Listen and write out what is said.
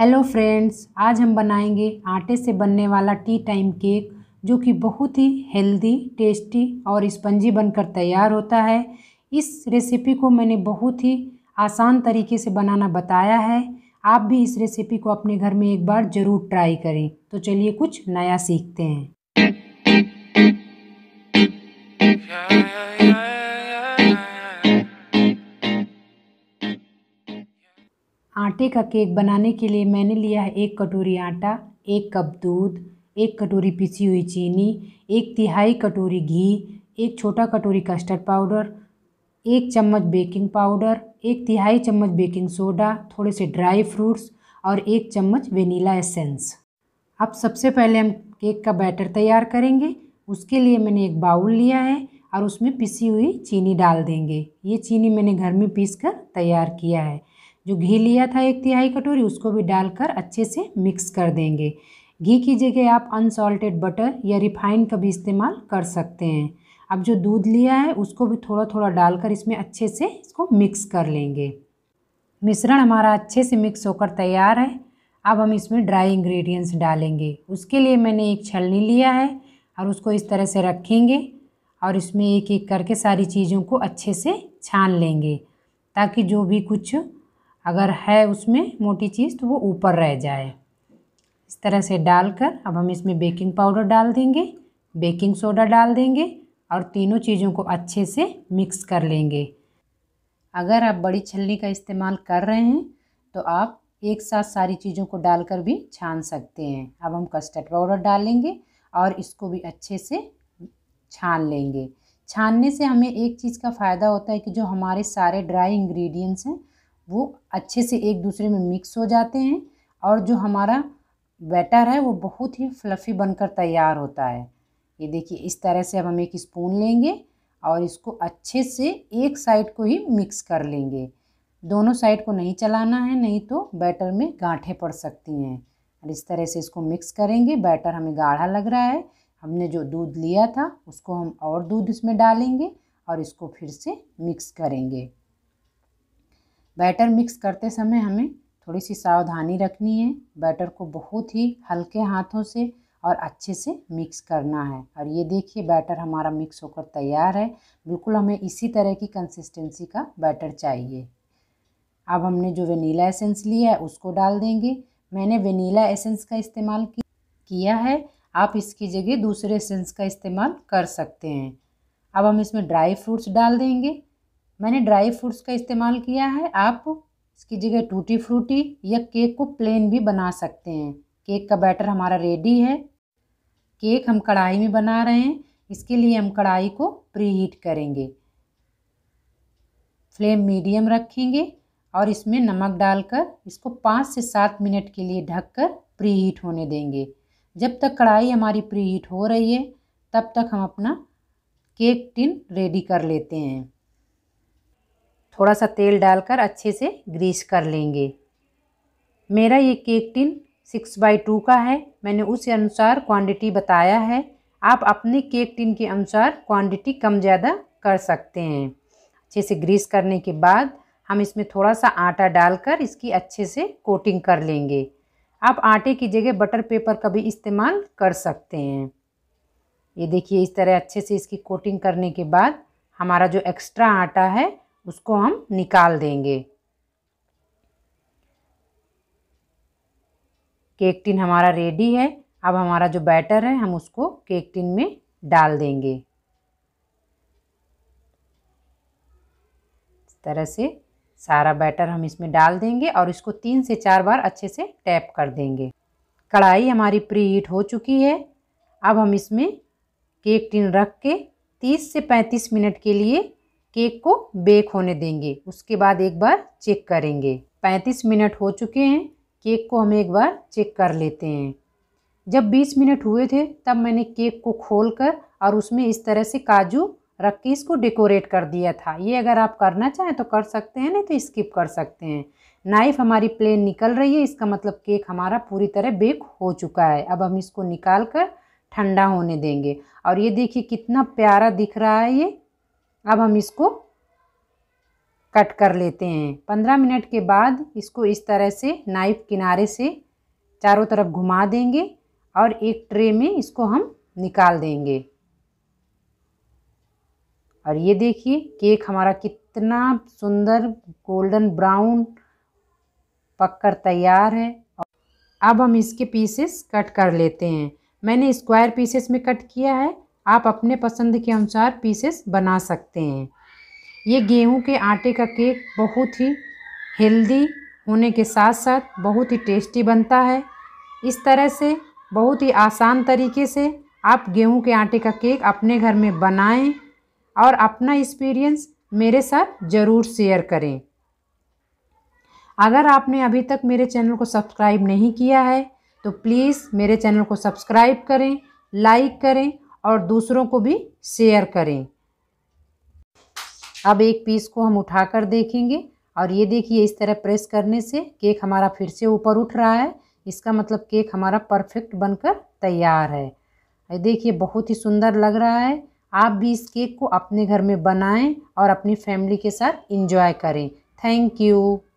hello friends आज हम बनाएंगे आटे से बनने वाला टी टाइम केक जो कि बहुत ही हेल्दी टेस्टी और स्पंजी बनकर तैयार होता है इस रेसिपी को मैंने बहुत ही आसान तरीके से बनाना बताया है आप भी इस रेसिपी को अपने घर में एक बार ज़रूर ट्राई करें तो चलिए कुछ नया सीखते हैं आटे का केक बनाने के लिए मैंने लिया है एक कटोरी आटा एक कप दूध एक कटोरी पिसी हुई चीनी एक तिहाई कटोरी घी एक छोटा कटोरी कस्टर्ड पाउडर एक चम्मच बेकिंग पाउडर एक तिहाई चम्मच बेकिंग सोडा थोड़े से ड्राई फ्रूट्स और एक चम्मच वेनीला एसेंस अब सबसे पहले हम केक का बैटर तैयार करेंगे उसके लिए मैंने एक बाउल लिया है और उसमें पिसी हुई चीनी डाल देंगे ये चीनी मैंने घर में पीस कर तैयार किया है जो घी लिया था एक तिहाई कटोरी उसको भी डालकर अच्छे से मिक्स कर देंगे घी की जगह आप अनसॉल्टेड बटर या रिफाइंड का भी इस्तेमाल कर सकते हैं अब जो दूध लिया है उसको भी थोड़ा थोड़ा डालकर इसमें अच्छे से इसको मिक्स कर लेंगे मिश्रण हमारा अच्छे से मिक्स होकर तैयार है अब हम इसमें ड्राई इंग्रेडिएंट्स डालेंगे उसके लिए मैंने एक छलनी लिया है और उसको इस तरह से रखेंगे और इसमें एक एक करके सारी चीज़ों को अच्छे से छान लेंगे ताकि जो भी कुछ अगर है उसमें मोटी चीज़ तो वो ऊपर रह जाए इस तरह से डालकर अब हम इसमें बेकिंग पाउडर डाल देंगे बेकिंग सोडा डाल देंगे और तीनों चीज़ों को अच्छे से मिक्स कर लेंगे अगर आप बड़ी छलनी का इस्तेमाल कर रहे हैं तो आप एक साथ सारी चीज़ों को डालकर भी छान सकते हैं अब हम कस्टर्ड पाउडर डालेंगे और इसको भी अच्छे से छान लेंगे छानने से हमें एक चीज़ का फ़ायदा होता है कि जो हमारे सारे ड्राई इंग्रेडिएंट्स हैं वो अच्छे से एक दूसरे में मिक्स हो जाते हैं और जो हमारा बैटर है वो बहुत ही फ्लफ़ी बनकर तैयार होता है ये देखिए इस तरह से अब हम एक स्पून लेंगे और इसको अच्छे से एक साइड को ही मिक्स कर लेंगे दोनों साइड को नहीं चलाना है नहीं तो बैटर में गांठें पड़ सकती हैं और इस तरह से इसको मिक्स करेंगे बैटर हमें गाढ़ा लग रहा है हमने जो दूध लिया था उसको हम और दूध इसमें डालेंगे और इसको फिर से मिक्स करेंगे बैटर मिक्स करते समय हमें थोड़ी सी सावधानी रखनी है बैटर को बहुत ही हल्के हाथों से और अच्छे से मिक्स करना है और ये देखिए बैटर हमारा मिक्स होकर तैयार है बिल्कुल हमें इसी तरह की कंसिस्टेंसी का बैटर चाहिए अब हमने जो वनीला एसेंस लिया है उसको डाल देंगे मैंने वनीला एसेंस का इस्तेमाल किया है आप इसकी जगह दूसरे एसेंस का इस्तेमाल कर सकते हैं अब हम इसमें ड्राई फ्रूट्स डाल देंगे मैंने ड्राई फ्रूट्स का इस्तेमाल किया है आप इसकी जगह टूटी फ्रूटी या केक को प्लेन भी बना सकते हैं केक का बैटर हमारा रेडी है केक हम कढ़ाई में बना रहे हैं इसके लिए हम कढ़ाई को प्री हीट करेंगे फ्लेम मीडियम रखेंगे और इसमें नमक डालकर इसको पाँच से सात मिनट के लिए ढककर प्री हीट होने देंगे जब तक कढ़ाई हमारी प्री हीट हो रही है तब तक हम अपना केक टिन रेडी कर लेते हैं थोड़ा सा तेल डालकर अच्छे से ग्रीस कर लेंगे मेरा ये cake tin six by two का है मैंने उस अनुसार क्वांटिटी बताया है आप अपने केक टिन के अनुसार क्वांटिटी कम ज़्यादा कर सकते हैं अच्छे से ग्रीस करने के बाद हम इसमें थोड़ा सा आटा डालकर इसकी अच्छे से कोटिंग कर लेंगे आप आटे की जगह बटर पेपर का भी इस्तेमाल कर सकते हैं ये देखिए इस तरह अच्छे से इसकी कोटिंग करने के बाद हमारा जो एक्स्ट्रा आटा है उसको हम निकाल देंगे केक टिन हमारा रेडी है अब हमारा जो बैटर है हम उसको केक टिन में डाल देंगे इस तरह से सारा बैटर हम इसमें डाल देंगे और इसको तीन से चार बार अच्छे से टैप कर देंगे कढ़ाई हमारी प्री हीट हो चुकी है अब हम इसमें केक टिन रख के 30 से 35 मिनट के लिए केक को बेक होने देंगे उसके बाद एक बार चेक करेंगे 35 मिनट हो चुके हैं केक को हम एक बार चेक कर लेते हैं जब 20 मिनट हुए थे तब मैंने केक को खोलकर और उसमें इस तरह से काजू रख के इसको डेकोरेट कर दिया था ये अगर आप करना चाहें तो कर सकते हैं नहीं तो स्किप कर सकते हैं नाइफ़ हमारी प्लेन निकल रही है इसका मतलब केक हमारा पूरी तरह बेक हो चुका है अब हम इसको निकाल कर ठंडा होने देंगे और ये देखिए कितना प्यारा दिख रहा है ये अब हम इसको कट कर लेते हैं पंद्रह मिनट के बाद इसको इस तरह से नाइफ किनारे से चारों तरफ घुमा देंगे और एक ट्रे में इसको हम निकाल देंगे और ये देखिए केक हमारा कितना सुंदर गोल्डन ब्राउन पककर तैयार है अब हम इसके पीसेस कट कर लेते हैं मैंने स्क्वायर पीसेस में कट किया है आप अपने पसंद के अनुसार पीसेस बना सकते हैं ये गेहूं के आटे का केक बहुत ही हेल्दी होने के साथ साथ बहुत ही टेस्टी बनता है इस तरह से बहुत ही आसान तरीके से आप गेहूं के आटे का केक अपने घर में बनाएं और अपना एक्सपीरियंस मेरे साथ ज़रूर शेयर करें अगर आपने अभी तक मेरे चैनल को सब्सक्राइब नहीं किया है तो प्लीज़ मेरे चैनल को सब्सक्राइब करें लाइक करें और दूसरों को भी शेयर करें अब एक पीस को हम उठा कर देखेंगे और ये देखिए इस तरह प्रेस करने से केक हमारा फिर से ऊपर उठ रहा है इसका मतलब केक हमारा परफेक्ट बनकर तैयार है देखिए बहुत ही सुंदर लग रहा है आप भी इस केक को अपने घर में बनाएं और अपनी फैमिली के साथ इंजॉय करें थैंक यू